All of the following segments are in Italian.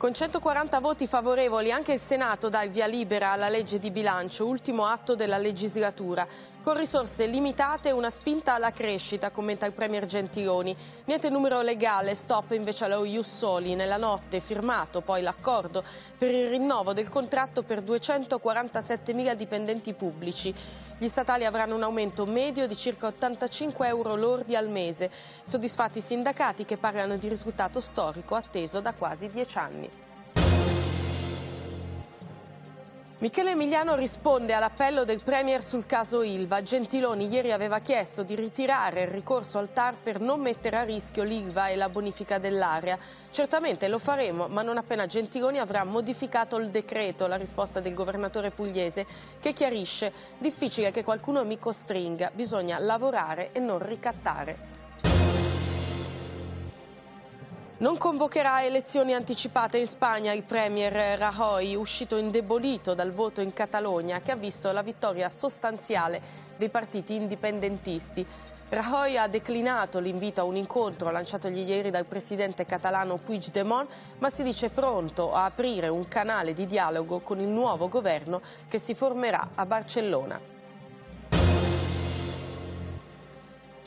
Con 140 voti favorevoli anche il Senato dà il via libera alla legge di bilancio, ultimo atto della legislatura. Con risorse limitate una spinta alla crescita, commenta il Premier Gentiloni. Niente numero legale, stop invece allo Jussoli. Nella notte firmato poi l'accordo per il rinnovo del contratto per 247 mila dipendenti pubblici. Gli statali avranno un aumento medio di circa 85 euro lordi al mese, soddisfatti i sindacati che parlano di risultato storico atteso da quasi dieci anni. Michele Emiliano risponde all'appello del Premier sul caso Ilva. Gentiloni ieri aveva chiesto di ritirare il ricorso al TAR per non mettere a rischio l'Ilva e la bonifica dell'area. Certamente lo faremo, ma non appena Gentiloni avrà modificato il decreto, la risposta del governatore pugliese, che chiarisce difficile che qualcuno mi costringa, bisogna lavorare e non ricattare. Non convocherà elezioni anticipate in Spagna il premier Rajoy, uscito indebolito dal voto in Catalogna, che ha visto la vittoria sostanziale dei partiti indipendentisti. Rajoy ha declinato l'invito a un incontro lanciatogli ieri dal presidente catalano Puigdemont, ma si dice pronto a aprire un canale di dialogo con il nuovo governo che si formerà a Barcellona.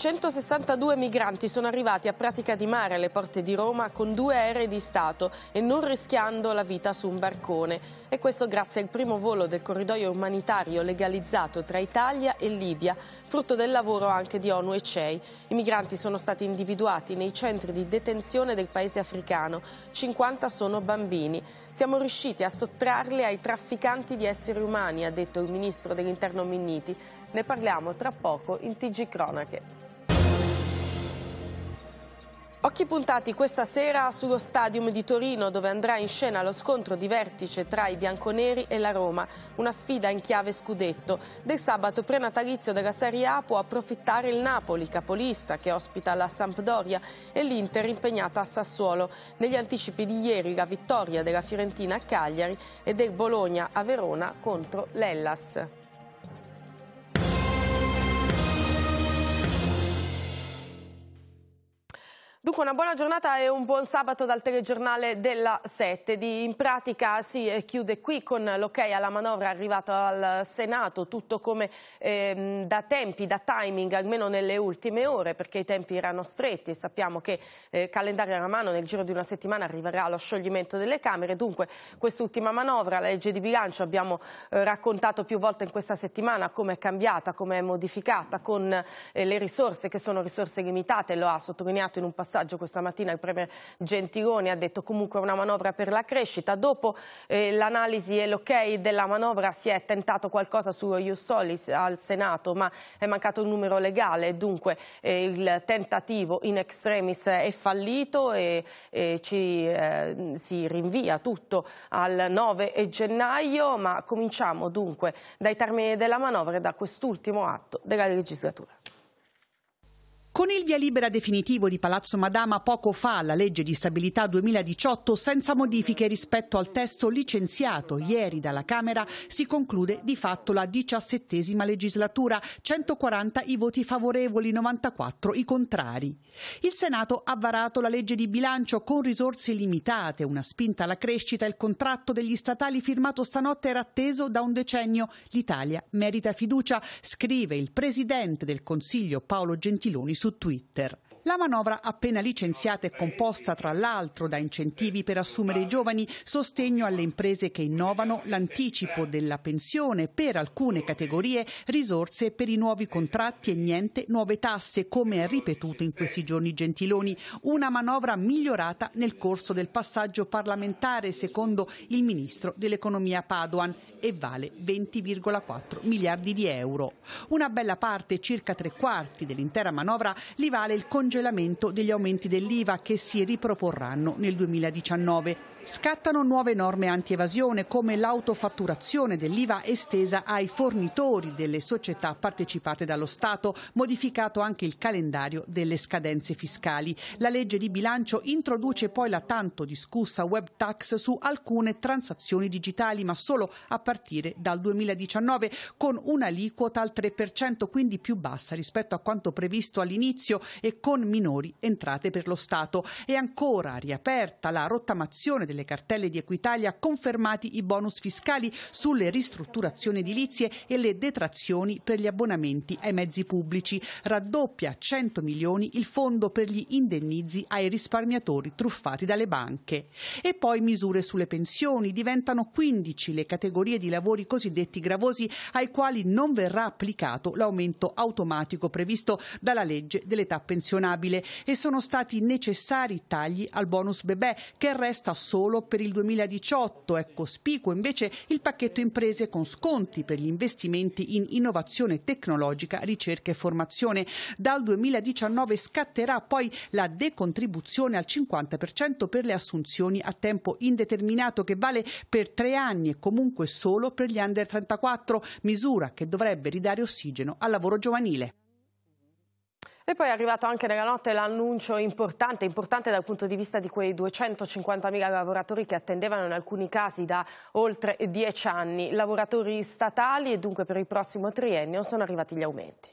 162 migranti sono arrivati a Pratica di Mare alle porte di Roma con due aerei di Stato e non rischiando la vita su un barcone. E questo grazie al primo volo del corridoio umanitario legalizzato tra Italia e Libia, frutto del lavoro anche di ONU e CEI. I migranti sono stati individuati nei centri di detenzione del paese africano, 50 sono bambini. Siamo riusciti a sottrarli ai trafficanti di esseri umani, ha detto il ministro dell'interno Minniti. Ne parliamo tra poco in TG Cronache. Occhi puntati questa sera sullo Stadium di Torino dove andrà in scena lo scontro di vertice tra i bianconeri e la Roma, una sfida in chiave scudetto. Del sabato prenatalizio della Serie A può approfittare il Napoli, capolista che ospita la Sampdoria e l'Inter impegnata a Sassuolo. Negli anticipi di ieri la vittoria della Fiorentina a Cagliari e del Bologna a Verona contro l'Ellas. Dunque una buona giornata e un buon sabato dal telegiornale della 7. Di, in pratica si sì, eh, chiude qui con l'ok alla manovra arrivata al Senato, tutto come eh, da tempi, da timing, almeno nelle ultime ore, perché i tempi erano stretti e sappiamo che eh, calendario alla mano nel giro di una settimana arriverà lo scioglimento delle Camere. Dunque quest'ultima manovra, la legge di bilancio, abbiamo eh, raccontato più volte in questa settimana come è cambiata, come è modificata, con eh, le risorse che sono risorse limitate, lo ha sottolineato in un passaggio sondaggio. Questa mattina il Premier Gentiloni ha detto comunque una manovra per la crescita. Dopo eh, l'analisi e l'ok della manovra si è tentato qualcosa su Iussolis al Senato, ma è mancato il numero legale, dunque eh, il tentativo in extremis è fallito e, e ci, eh, si rinvia tutto al 9 gennaio, ma cominciamo dunque dai termini della manovra e da quest'ultimo atto della legislatura. Con il via libera definitivo di Palazzo Madama poco fa la legge di stabilità 2018 senza modifiche rispetto al testo licenziato ieri dalla Camera si conclude di fatto la diciassettesima legislatura, 140 i voti favorevoli, 94 i contrari. Il Senato ha varato la legge di bilancio con risorse limitate, una spinta alla crescita, il contratto degli statali firmato stanotte era atteso da un decennio. L'Italia merita fiducia, scrive il Presidente del Consiglio Paolo Gentiloni su Twitter. La manovra appena licenziata è composta tra l'altro da incentivi per assumere i giovani, sostegno alle imprese che innovano, l'anticipo della pensione per alcune categorie, risorse per i nuovi contratti e niente nuove tasse, come ha ripetuto in questi giorni Gentiloni. Una manovra migliorata nel corso del passaggio parlamentare, secondo il ministro dell'economia Padoan, e vale 20,4 miliardi di euro. Una bella parte, circa tre quarti dell'intera manovra, li vale il congedo congelamento degli aumenti dell'IVA che si riproporranno nel 2019. Scattano nuove norme antievasione come l'autofatturazione dell'IVA estesa ai fornitori delle società partecipate dallo Stato, modificato anche il calendario delle scadenze fiscali. La legge di bilancio introduce poi la tanto discussa web tax su alcune transazioni digitali, ma solo a partire dal 2019 con un'aliquota al 3%, quindi più bassa rispetto a quanto previsto all'inizio e con minori entrate per lo Stato. E ancora riaperta la rottamazione delle cartelle di Equitalia, confermati i bonus fiscali sulle ristrutturazioni edilizie e le detrazioni per gli abbonamenti ai mezzi pubblici. Raddoppia a 100 milioni il fondo per gli indennizi ai risparmiatori truffati dalle banche. E poi misure sulle pensioni. Diventano 15 le categorie di lavori cosiddetti gravosi ai quali non verrà applicato l'aumento automatico previsto dalla legge dell'età pensionale immaginabile e sono stati necessari tagli al bonus bebè che resta solo per il 2018. È cospicuo invece il pacchetto imprese con sconti per gli investimenti in innovazione tecnologica, ricerca e formazione. Dal 2019 scatterà poi la decontribuzione al 50% per le assunzioni a tempo indeterminato che vale per tre anni e comunque solo per gli under 34, misura che dovrebbe ridare ossigeno al lavoro giovanile. E poi è arrivato anche nella notte l'annuncio importante, importante dal punto di vista di quei 250.000 lavoratori che attendevano in alcuni casi da oltre 10 anni, lavoratori statali e dunque per il prossimo triennio sono arrivati gli aumenti.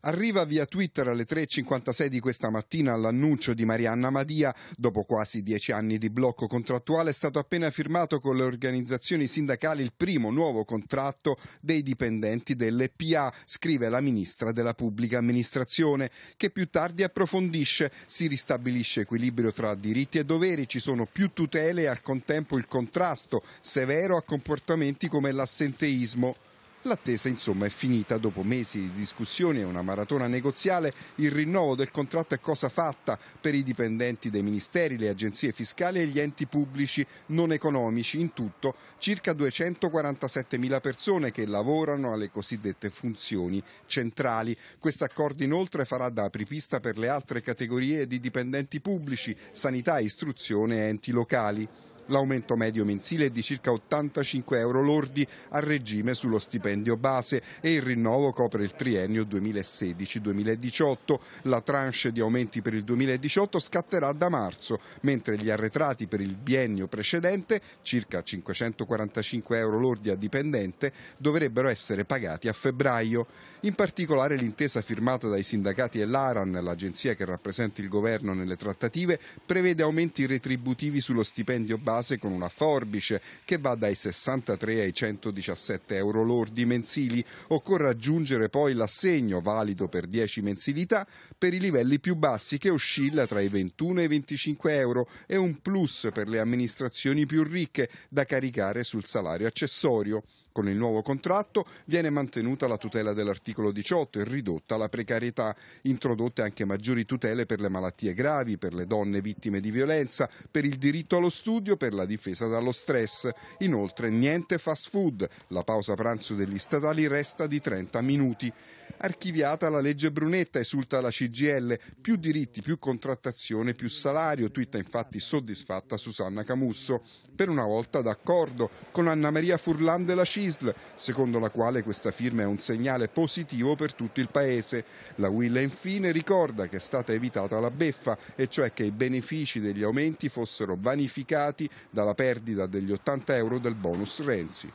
Arriva via Twitter alle 3.56 di questa mattina l'annuncio di Marianna Madia. Dopo quasi dieci anni di blocco contrattuale è stato appena firmato con le organizzazioni sindacali il primo nuovo contratto dei dipendenti delle PA, scrive la ministra della pubblica amministrazione, che più tardi approfondisce. Si ristabilisce equilibrio tra diritti e doveri, ci sono più tutele e al contempo il contrasto severo a comportamenti come l'assenteismo. L'attesa insomma è finita dopo mesi di discussioni e una maratona negoziale, il rinnovo del contratto è cosa fatta per i dipendenti dei ministeri, le agenzie fiscali e gli enti pubblici non economici, in tutto circa 247.000 persone che lavorano alle cosiddette funzioni centrali. Questo accordo inoltre farà da apripista per le altre categorie di dipendenti pubblici, sanità, istruzione e enti locali. L'aumento medio mensile è di circa 85 euro lordi a regime sullo stipendio base e il rinnovo copre il triennio 2016-2018. La tranche di aumenti per il 2018 scatterà da marzo, mentre gli arretrati per il biennio precedente, circa 545 euro lordi a dipendente, dovrebbero essere pagati a febbraio. In particolare l'intesa firmata dai sindacati e l'ARAN, l'agenzia che rappresenta il governo nelle trattative, prevede aumenti retributivi sullo stipendio base base con una forbice che va dai 63 ai 117 euro lordi mensili. Occorre aggiungere poi l'assegno valido per 10 mensilità per i livelli più bassi che oscilla tra i 21 e i 25 euro e un plus per le amministrazioni più ricche da caricare sul salario accessorio. Con il nuovo contratto viene mantenuta la tutela dell'articolo 18 e ridotta la precarietà, introdotte anche maggiori tutele per le malattie gravi, per le donne vittime di violenza, per il diritto allo studio, per la difesa dallo stress. Inoltre niente fast food, la pausa pranzo degli statali resta di 30 minuti. Archiviata la legge Brunetta, esulta la CGL, più diritti, più contrattazione, più salario, twitta infatti soddisfatta Susanna Camusso, per una volta d'accordo con Anna Maria Furlan della CISL, secondo la quale questa firma è un segnale positivo per tutto il Paese. La Will infine ricorda che è stata evitata la beffa, e cioè che i benefici degli aumenti fossero vanificati dalla perdita degli 80 euro del bonus Renzi.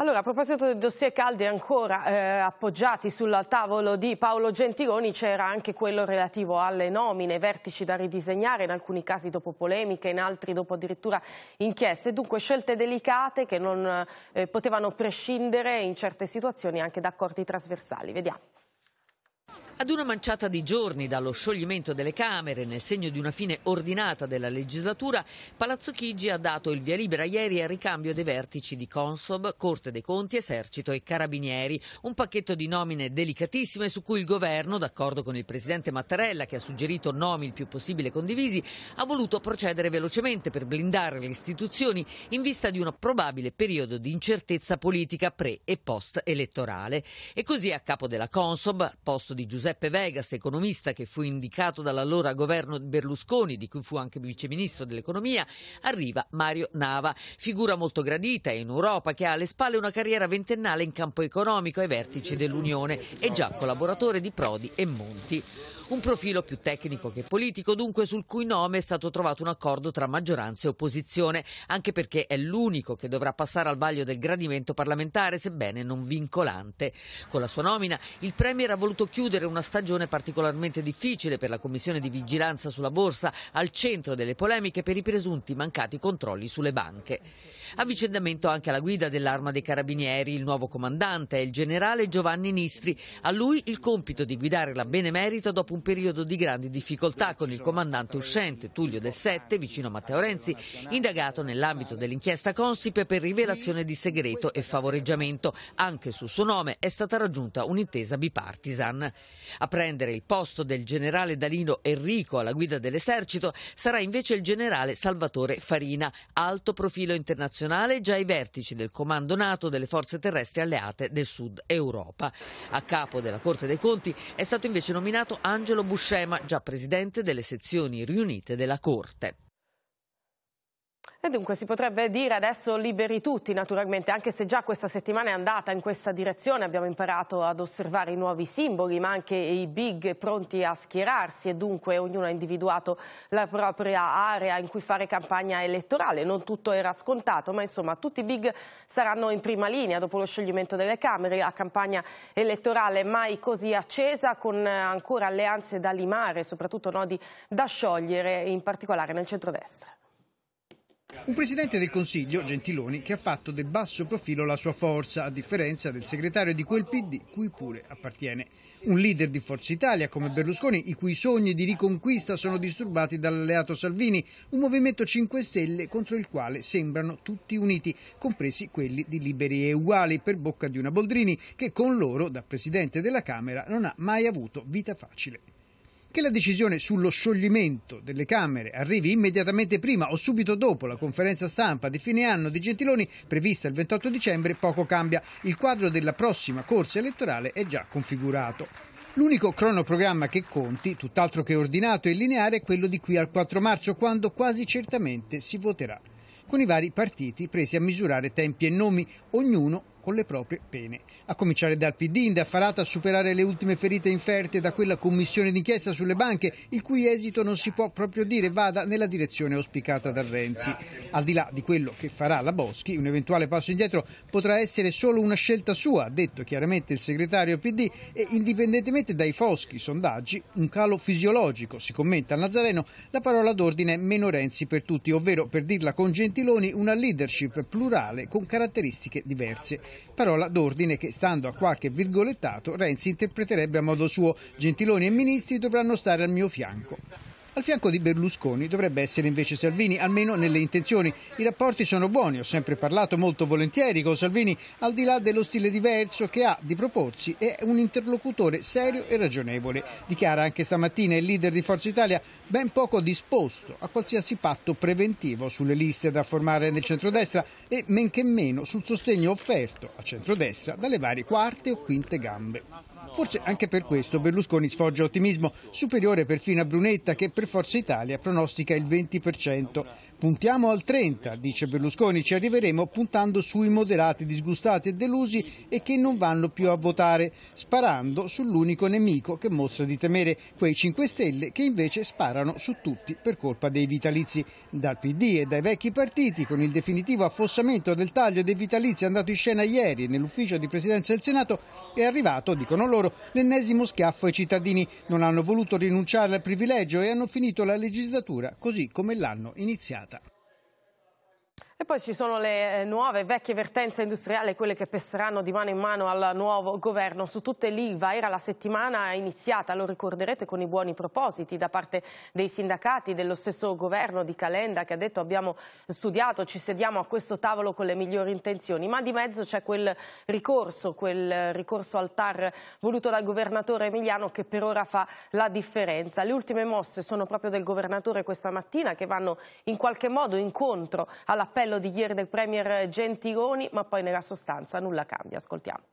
Allora, a proposito dei dossier caldi ancora eh, appoggiati sul tavolo di Paolo Gentiloni, c'era anche quello relativo alle nomine, vertici da ridisegnare, in alcuni casi dopo polemiche, in altri dopo addirittura inchieste. Dunque scelte delicate che non eh, potevano prescindere in certe situazioni anche da accordi trasversali. Vediamo. Ad una manciata di giorni dallo scioglimento delle Camere, nel segno di una fine ordinata della legislatura, Palazzo Chigi ha dato il via libera ieri al ricambio dei vertici di Consob, Corte dei Conti, Esercito e Carabinieri. Un pacchetto di nomine delicatissime su cui il Governo, d'accordo con il Presidente Mattarella, che ha suggerito nomi il più possibile condivisi, ha voluto procedere velocemente per blindare le istituzioni in vista di un probabile periodo di incertezza politica pre e post-elettorale. E così a capo della Consob, posto di Giuseppe Giuseppe Vegas, economista che fu indicato dall'allora governo Berlusconi, di cui fu anche viceministro dell'economia, arriva Mario Nava, figura molto gradita in Europa che ha alle spalle una carriera ventennale in campo economico ai vertici dell'Unione e già collaboratore di Prodi e Monti. Un profilo più tecnico che politico, dunque sul cui nome è stato trovato un accordo tra maggioranza e opposizione, anche perché è l'unico che dovrà passare al vaglio del gradimento parlamentare, sebbene non vincolante. Con la sua nomina il Premier ha voluto chiudere una una stagione particolarmente difficile per la Commissione di Vigilanza sulla Borsa, al centro delle polemiche per i presunti mancati controlli sulle banche. Avvicendamento anche alla guida dell'Arma dei Carabinieri, il nuovo comandante è il generale Giovanni Nistri. A lui il compito di guidare la Benemerita dopo un periodo di grandi difficoltà con il comandante uscente Tullio Del Sette, vicino a Matteo Renzi, indagato nell'ambito dell'inchiesta Consip per rivelazione di segreto e favoreggiamento. Anche sul suo nome è stata raggiunta un'intesa bipartisan. A prendere il posto del generale Dalino Enrico alla guida dell'esercito sarà invece il generale Salvatore Farina, alto profilo internazionale già ai vertici del comando NATO delle forze terrestri alleate del Sud Europa. A capo della Corte dei Conti è stato invece nominato Angelo Buscema, già presidente delle sezioni riunite della Corte. E dunque si potrebbe dire adesso liberi tutti naturalmente, anche se già questa settimana è andata in questa direzione, abbiamo imparato ad osservare i nuovi simboli ma anche i big pronti a schierarsi e dunque ognuno ha individuato la propria area in cui fare campagna elettorale, non tutto era scontato ma insomma tutti i big saranno in prima linea dopo lo scioglimento delle Camere, la campagna elettorale mai così accesa con ancora alleanze da limare, soprattutto nodi da sciogliere in particolare nel centrodestra. Un Presidente del Consiglio, Gentiloni, che ha fatto del basso profilo la sua forza, a differenza del segretario di quel PD cui pure appartiene. Un leader di Forza Italia come Berlusconi, i cui sogni di riconquista sono disturbati dall'alleato Salvini, un movimento 5 Stelle contro il quale sembrano tutti uniti, compresi quelli di Liberi e Uguali, per bocca di una Boldrini, che con loro, da Presidente della Camera, non ha mai avuto vita facile. Affinché la decisione sullo scioglimento delle Camere arrivi immediatamente prima o subito dopo la conferenza stampa di fine anno di Gentiloni, prevista il 28 dicembre, poco cambia. Il quadro della prossima corsa elettorale è già configurato. L'unico cronoprogramma che conti, tutt'altro che ordinato e lineare, è quello di qui al 4 marzo, quando quasi certamente si voterà, con i vari partiti presi a misurare tempi e nomi, ognuno con le proprie pene. A cominciare dal PD, indaffarata a superare le ultime ferite inferte da quella commissione d'inchiesta sulle banche, il cui esito non si può proprio dire vada nella direzione auspicata da Renzi. Al di là di quello che farà la Boschi, un eventuale passo indietro potrà essere solo una scelta sua, ha detto chiaramente il segretario PD, e indipendentemente dai foschi sondaggi, un calo fisiologico, si commenta al Nazareno, la parola d'ordine è meno Renzi per tutti, ovvero per dirla con Gentiloni una leadership plurale con caratteristiche diverse parola d'ordine che, stando a qualche virgolettato, Renzi interpreterebbe a modo suo Gentiloni e ministri dovranno stare al mio fianco. Al fianco di Berlusconi dovrebbe essere invece Salvini, almeno nelle intenzioni. I rapporti sono buoni, ho sempre parlato molto volentieri con Salvini, al di là dello stile diverso che ha di proporsi, è un interlocutore serio e ragionevole. Dichiara anche stamattina il leader di Forza Italia ben poco disposto a qualsiasi patto preventivo sulle liste da formare nel centrodestra e men che meno sul sostegno offerto a centrodestra dalle varie quarte o quinte gambe. Forse anche per questo Berlusconi sfoggia ottimismo superiore perfino a Brunetta che per Forza Italia pronostica il 20%. Puntiamo al 30, dice Berlusconi, ci arriveremo puntando sui moderati disgustati e delusi e che non vanno più a votare, sparando sull'unico nemico che mostra di temere, quei 5 Stelle che invece sparano su tutti per colpa dei vitalizi. Dal PD e dai vecchi partiti, con il definitivo affossamento del taglio dei vitalizi andato in scena ieri nell'ufficio di presidenza del Senato, è arrivato, dicono loro, l'ennesimo schiaffo ai cittadini. Non hanno voluto rinunciare al privilegio e hanno finito la legislatura così come l'hanno iniziata poi ci sono le eh, nuove vecchie vertenze industriali, quelle che passeranno di mano in mano al nuovo governo. Su tutte l'IVA era la settimana iniziata, lo ricorderete, con i buoni propositi da parte dei sindacati, dello stesso governo di Calenda che ha detto abbiamo studiato, ci sediamo a questo tavolo con le migliori intenzioni, ma di mezzo c'è quel ricorso, quel ricorso al TAR voluto dal governatore Emiliano che per ora fa la differenza. Le ultime mosse sono proprio del governatore questa mattina che vanno in qualche modo incontro all'appello di ieri del Premier Gentiloni, ma poi nella sostanza nulla cambia. Ascoltiamo.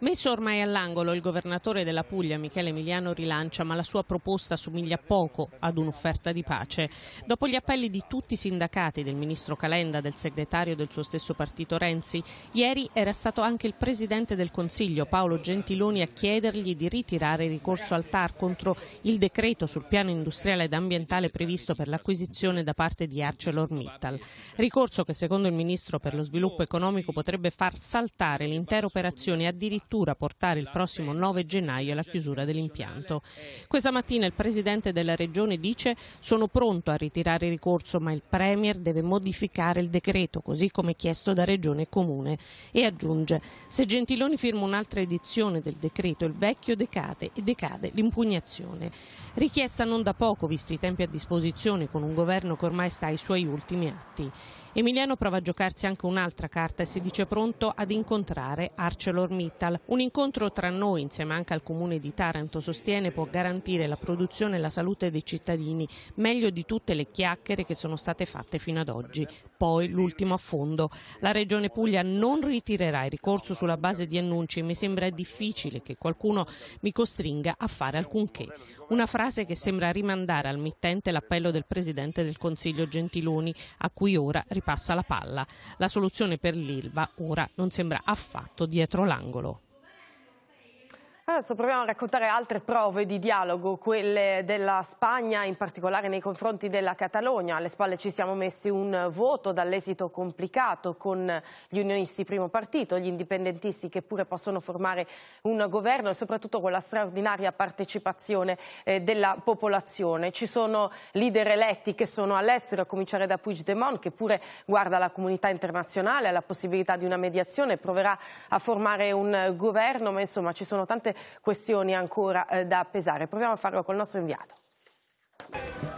Messo ormai all'angolo, il governatore della Puglia, Michele Emiliano, rilancia, ma la sua proposta somiglia poco ad un'offerta di pace. Dopo gli appelli di tutti i sindacati, del ministro Calenda, del segretario del suo stesso partito Renzi, ieri era stato anche il presidente del Consiglio, Paolo Gentiloni, a chiedergli di ritirare il ricorso al TAR contro il decreto sul piano industriale ed ambientale previsto per l'acquisizione da parte di ArcelorMittal. Ricorso che secondo il ministro per lo sviluppo economico potrebbe far saltare l'intera operazione addirittura fattura portare il prossimo 9 gennaio alla chiusura dell'impianto. Questa mattina il Presidente della Regione dice sono pronto a ritirare il ricorso ma il Premier deve modificare il decreto così come chiesto da Regione e Comune e aggiunge se Gentiloni firma un'altra edizione del decreto il vecchio decade e decade l'impugnazione. Richiesta non da poco visti i tempi a disposizione con un governo che ormai sta ai suoi ultimi atti. Emiliano prova a giocarsi anche un'altra carta e si dice pronto ad incontrare ArcelorMittal, un incontro tra noi, insieme anche al Comune di Taranto, sostiene può garantire la produzione e la salute dei cittadini meglio di tutte le chiacchiere che sono state fatte fino ad oggi. Poi l'ultimo affondo. La Regione Puglia non ritirerà il ricorso sulla base di annunci e mi sembra difficile che qualcuno mi costringa a fare alcunché. Una frase che sembra rimandare al mittente l'appello del Presidente del Consiglio Gentiloni, a cui ora ripassa la palla. La soluzione per l'Ilva ora non sembra affatto dietro l'angolo. Adesso proviamo a raccontare altre prove di dialogo, quelle della Spagna, in particolare nei confronti della Catalogna. Alle spalle ci siamo messi un voto dall'esito complicato con gli unionisti primo partito, gli indipendentisti che pure possono formare un governo e soprattutto con la straordinaria partecipazione eh, della popolazione. Ci sono leader eletti che sono all'estero, a cominciare da Puigdemont, che pure guarda alla comunità internazionale, alla possibilità di una mediazione, proverà a formare un governo, ma insomma ci sono tante questioni ancora eh, da pesare. Proviamo a farlo col nostro inviato.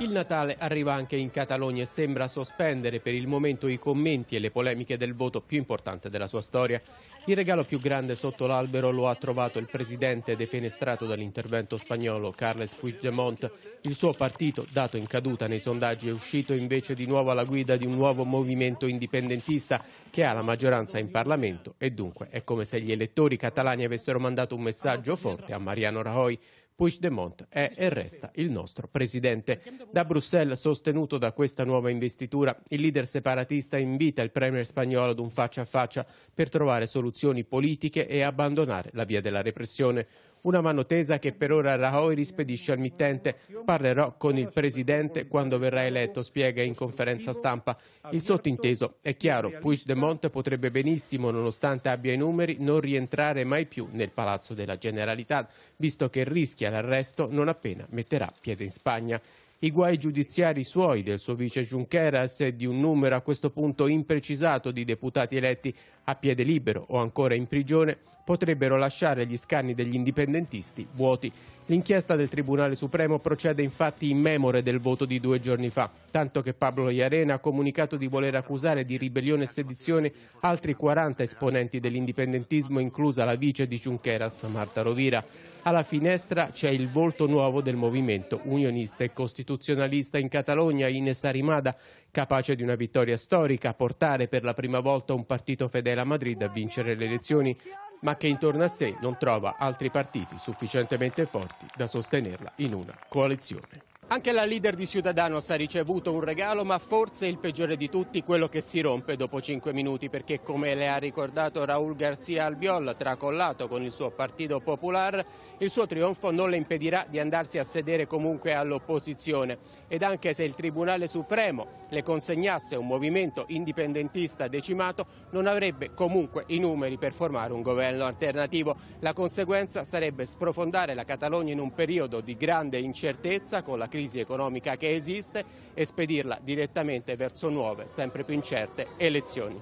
Il Natale arriva anche in Catalogna e sembra sospendere per il momento i commenti e le polemiche del voto più importante della sua storia. Il regalo più grande sotto l'albero lo ha trovato il presidente defenestrato dall'intervento spagnolo Carles Puigdemont. Il suo partito, dato in caduta nei sondaggi, è uscito invece di nuovo alla guida di un nuovo movimento indipendentista che ha la maggioranza in Parlamento e dunque è come se gli elettori catalani avessero mandato un messaggio forte a Mariano Rajoy. Puigdemont è e resta il nostro presidente. Da Bruxelles, sostenuto da questa nuova investitura, il leader separatista invita il premier spagnolo ad un faccia a faccia per trovare soluzioni politiche e abbandonare la via della repressione. Una mano tesa che per ora Rajoy rispedisce al mittente. Parlerò con il presidente quando verrà eletto, spiega in conferenza stampa. Il sottinteso è chiaro, Puigdemont potrebbe benissimo, nonostante abbia i numeri, non rientrare mai più nel Palazzo della Generalitat, visto che rischia l'arresto non appena metterà piede in Spagna i guai giudiziari suoi, del suo vice Junqueras e di un numero a questo punto imprecisato di deputati eletti a piede libero o ancora in prigione potrebbero lasciare gli scanni degli indipendentisti vuoti. L'inchiesta del Tribunale Supremo procede infatti in memore del voto di due giorni fa, tanto che Pablo Iarena ha comunicato di voler accusare di ribellione e sedizione altri 40 esponenti dell'indipendentismo, inclusa la vice di Junqueras, Marta Rovira. Alla finestra c'è il volto nuovo del movimento unionista e costituzionalista in Catalogna, Ines Arimada, capace di una vittoria storica, portare per la prima volta un partito fedele a Madrid a vincere le elezioni, ma che intorno a sé non trova altri partiti sufficientemente forti da sostenerla in una coalizione. Anche la leader di Ciudadanos ha ricevuto un regalo, ma forse il peggiore di tutti, quello che si rompe dopo cinque minuti, perché come le ha ricordato Raul García Albiol, tracollato con il suo Partito Popolare, il suo trionfo non le impedirà di andarsi a sedere comunque all'opposizione. Ed anche se il Tribunale Supremo le consegnasse un movimento indipendentista decimato, non avrebbe comunque i numeri per formare un governo alternativo. La conseguenza sarebbe sprofondare la Catalogna in un periodo di grande incertezza con la crisi crisi economica che esiste e spedirla direttamente verso nuove, sempre più incerte elezioni.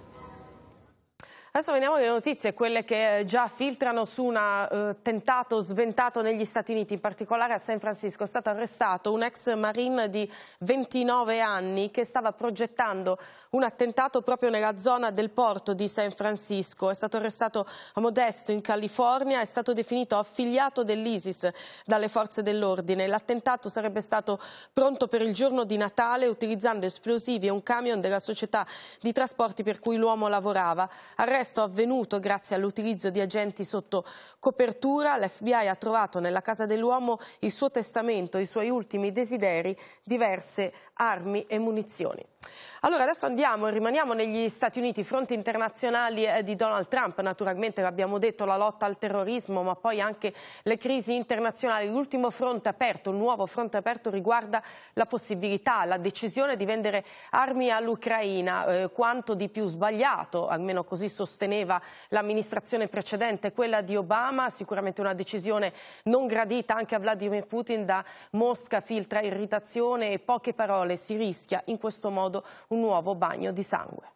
Adesso veniamo alle notizie, quelle che eh, già filtrano su un eh, tentato sventato negli Stati Uniti, in particolare a San Francisco è stato arrestato un ex marine di 29 anni che stava progettando un attentato proprio nella zona del porto di San Francisco, è stato arrestato a Modesto in California, è stato definito affiliato dell'ISIS dalle forze dell'ordine, l'attentato sarebbe stato pronto per il giorno di Natale utilizzando esplosivi e un camion della società di trasporti per cui l'uomo lavorava. Arresto arresto avvenuto grazie all'utilizzo di agenti sotto copertura, l'FBI ha trovato nella casa dell'uomo il suo testamento, i suoi ultimi desideri, diverse armi e munizioni. Allora adesso andiamo e rimaniamo negli Stati Uniti, fronti internazionali eh, di Donald Trump, naturalmente l'abbiamo detto, la lotta al terrorismo ma poi anche le crisi internazionali. L'ultimo fronte aperto, il nuovo fronte aperto riguarda la possibilità, la decisione di vendere armi all'Ucraina, eh, quanto di più sbagliato, almeno così sosteneva l'amministrazione precedente, quella di Obama, sicuramente una decisione non gradita anche a Vladimir Putin, da Mosca filtra irritazione e poche parole, si rischia in questo modo un nuovo bagno di sangue.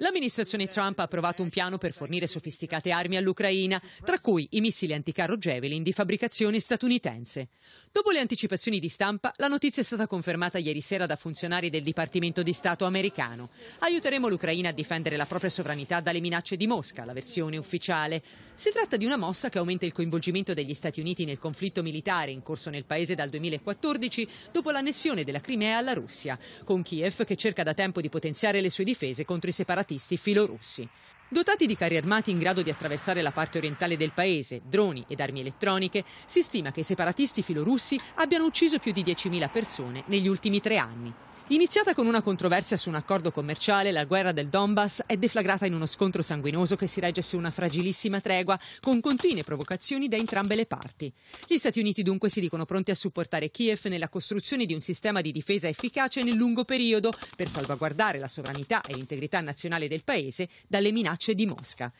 L'amministrazione Trump ha approvato un piano per fornire sofisticate armi all'Ucraina, tra cui i missili anticarro Javelin di fabbricazione statunitense. Dopo le anticipazioni di stampa, la notizia è stata confermata ieri sera da funzionari del Dipartimento di Stato americano. Aiuteremo l'Ucraina a difendere la propria sovranità dalle minacce di Mosca, la versione ufficiale. Si tratta di una mossa che aumenta il coinvolgimento degli Stati Uniti nel conflitto militare in corso nel paese dal 2014 dopo l'annessione della Crimea alla Russia, con Kiev che cerca da tempo di potenziare le sue difese contro i separatisti filorussi. Dotati di carri armati in grado di attraversare la parte orientale del paese, droni ed armi elettroniche, si stima che i separatisti filorussi abbiano ucciso più di 10.000 persone negli ultimi tre anni. Iniziata con una controversia su un accordo commerciale, la guerra del Donbass è deflagrata in uno scontro sanguinoso che si regge su una fragilissima tregua con continue provocazioni da entrambe le parti. Gli Stati Uniti dunque si dicono pronti a supportare Kiev nella costruzione di un sistema di difesa efficace nel lungo periodo per salvaguardare la sovranità e l'integrità nazionale del paese dalle minacce di Mosca.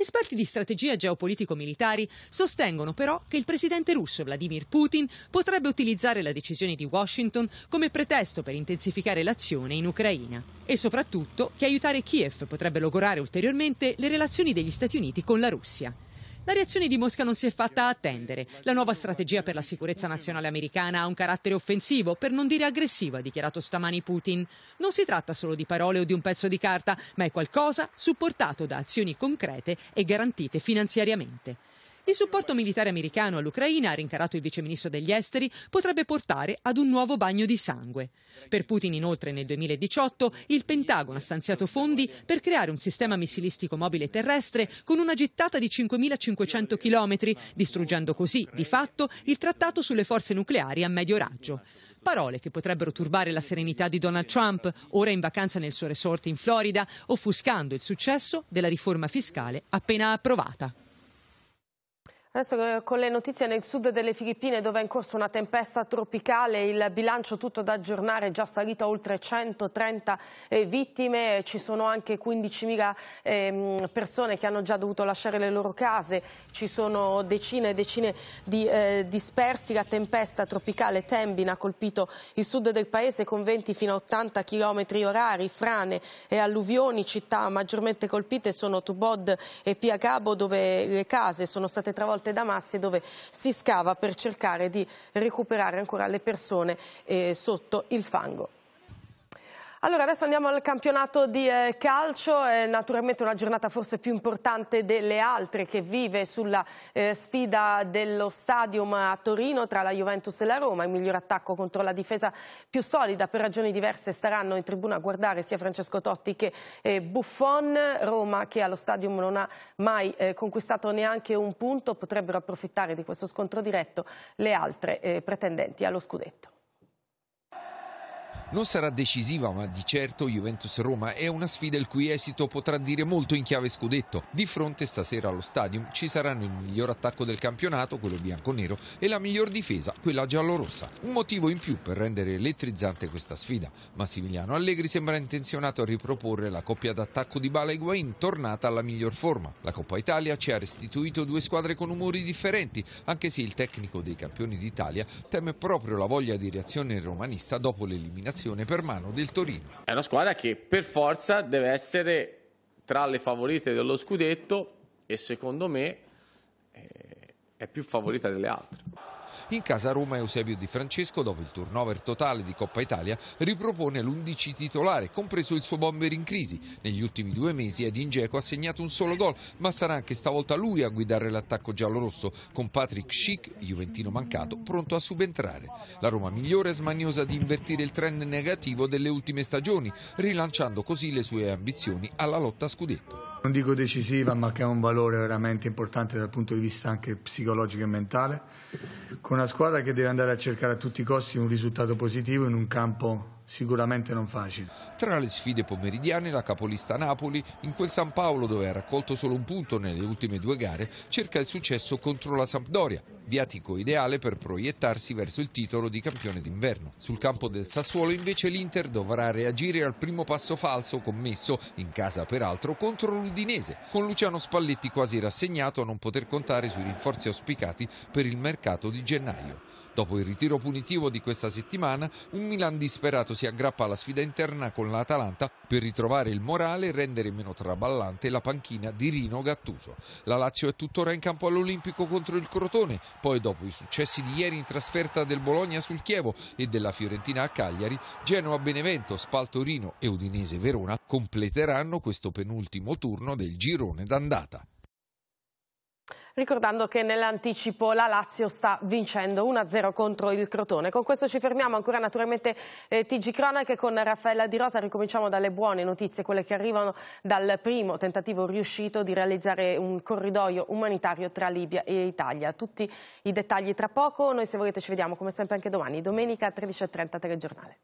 Esperti di strategia geopolitico-militari sostengono però che il presidente russo Vladimir Putin potrebbe utilizzare la decisione di Washington come pretesto per intensificare l'azione in Ucraina e soprattutto che aiutare Kiev potrebbe logorare ulteriormente le relazioni degli Stati Uniti con la Russia. La reazione di Mosca non si è fatta attendere. La nuova strategia per la sicurezza nazionale americana ha un carattere offensivo, per non dire aggressivo, ha dichiarato stamani Putin. Non si tratta solo di parole o di un pezzo di carta, ma è qualcosa supportato da azioni concrete e garantite finanziariamente. Il supporto militare americano all'Ucraina, ha rincarato il viceministro degli esteri, potrebbe portare ad un nuovo bagno di sangue. Per Putin inoltre nel 2018 il Pentagono ha stanziato fondi per creare un sistema missilistico mobile terrestre con una gittata di 5.500 km, distruggendo così, di fatto, il trattato sulle forze nucleari a medio raggio. Parole che potrebbero turbare la serenità di Donald Trump, ora in vacanza nel suo resort in Florida, offuscando il successo della riforma fiscale appena approvata. Adesso eh, con le notizie nel sud delle Filippine dove è in corso una tempesta tropicale, il bilancio tutto da aggiornare è già salito a oltre 130 eh, vittime, ci sono anche 15.000 ehm, persone che hanno già dovuto lasciare le loro case, ci sono decine e decine di eh, dispersi, la tempesta tropicale Tembin ha colpito il sud del paese con venti fino a 80 km orari, frane e alluvioni, città maggiormente colpite sono Tubod e Piagabo dove le case sono state travolte raccolte da masse dove si scava per cercare di recuperare ancora le persone eh, sotto il fango. Allora adesso andiamo al campionato di eh, calcio, eh, naturalmente una giornata forse più importante delle altre che vive sulla eh, sfida dello stadium a Torino tra la Juventus e la Roma, il miglior attacco contro la difesa più solida, per ragioni diverse staranno in tribuna a guardare sia Francesco Totti che eh, Buffon, Roma che allo stadium non ha mai conquistato neanche un punto, potrebbero approfittare di questo scontro diretto le altre pretendenti allo scudetto. Non sarà decisiva, ma di certo Juventus-Roma è una sfida il cui esito potrà dire molto in chiave scudetto. Di fronte stasera allo stadium ci saranno il miglior attacco del campionato, quello bianco-nero, e la miglior difesa, quella giallorossa. Un motivo in più per rendere elettrizzante questa sfida. Massimiliano Allegri sembra intenzionato a riproporre la coppia d'attacco di Bala e Guain tornata alla miglior forma. La Coppa Italia ci ha restituito due squadre con umori differenti, anche se il tecnico dei campioni d'Italia teme proprio la voglia di reazione romanista dopo l'eliminazione eliminazione per mano del Torino. È una squadra che per forza deve essere tra le favorite dello scudetto e secondo me eh, è più favorita delle altre. In casa Roma Eusebio Di Francesco, dopo il turnover totale di Coppa Italia, ripropone l'11 titolare, compreso il suo bomber in crisi. Negli ultimi due mesi Edin Dzeko ha segnato un solo gol, ma sarà anche stavolta lui a guidare l'attacco giallorosso, con Patrick Schick, juventino mancato, pronto a subentrare. La Roma migliore è smaniosa di invertire il trend negativo delle ultime stagioni, rilanciando così le sue ambizioni alla lotta a scudetto non dico decisiva, ma che ha un valore veramente importante dal punto di vista anche psicologico e mentale, con una squadra che deve andare a cercare a tutti i costi un risultato positivo in un campo sicuramente non facile. Tra le sfide pomeridiane la capolista Napoli, in quel San Paolo dove ha raccolto solo un punto nelle ultime due gare, cerca il successo contro la Sampdoria, viatico ideale per proiettarsi verso il titolo di campione d'inverno. Sul campo del Sassuolo invece l'Inter dovrà reagire al primo passo falso commesso, in casa peraltro, contro l'Udinese, con Luciano Spalletti quasi rassegnato a non poter contare sui rinforzi auspicati per il mercato di gennaio. Dopo il ritiro punitivo di questa settimana, un Milan disperato si aggrappa alla sfida interna con l'Atalanta per ritrovare il morale e rendere meno traballante la panchina di Rino Gattuso. La Lazio è tuttora in campo all'Olimpico contro il Crotone, poi dopo i successi di ieri in trasferta del Bologna sul Chievo e della Fiorentina a Cagliari, Genova-Benevento, Spalto-Rino e Udinese-Verona completeranno questo penultimo turno del girone d'andata ricordando che nell'anticipo la Lazio sta vincendo 1-0 contro il Crotone. Con questo ci fermiamo ancora naturalmente eh, TG Cronache con Raffaella Di Rosa, ricominciamo dalle buone notizie, quelle che arrivano dal primo tentativo riuscito di realizzare un corridoio umanitario tra Libia e Italia. Tutti i dettagli tra poco, noi se volete ci vediamo come sempre anche domani, domenica 13.30 telegiornale.